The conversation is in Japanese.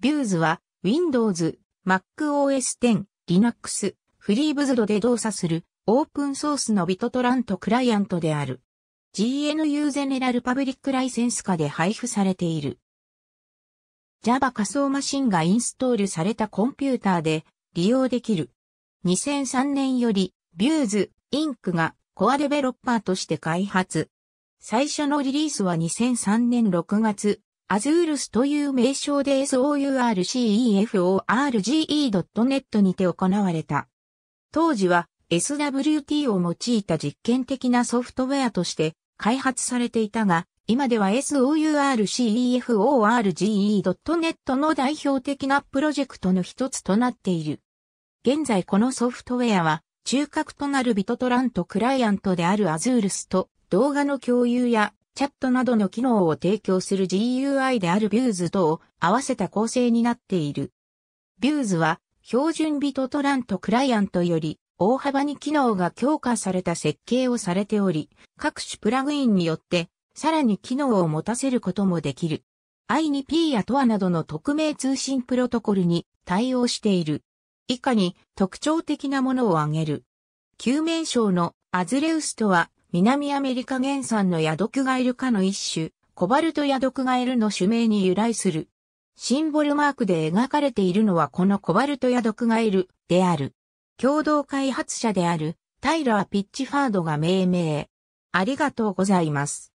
ビューズは Windows、MacOS X、Linux、FreeBSD で動作するオープンソースのビトトラントクライアントである。GNU ゼネラルパブリックライセンス下で配布されている。Java 仮想マシンがインストールされたコンピューターで利用できる。2003年よりビューズ、インクがコアデベロッパーとして開発。最初のリリースは2003年6月アズールスという名称で sourceforge.net にて行われた。当時は SWT を用いた実験的なソフトウェアとして開発されていたが、今では sourceforge.net の代表的なプロジェクトの一つとなっている。現在このソフトウェアは中核となるビトトラントクライアントであるアズールスと動画の共有やチャットなどの機能を提供する GUI である Views とを合わせた構成になっている。Views は標準ビトトランとクライアントより大幅に機能が強化された設計をされており、各種プラグインによってさらに機能を持たせることもできる。i2p や TOA などの匿名通信プロトコルに対応している。以下に特徴的なものを挙げる。救命称のアズレウスとは南アメリカ原産のヤドクガエル科の一種、コバルトヤドクガエルの種名に由来する。シンボルマークで描かれているのはこのコバルトヤドクガエルである。共同開発者であるタイラー・ピッチファードが命名。ありがとうございます。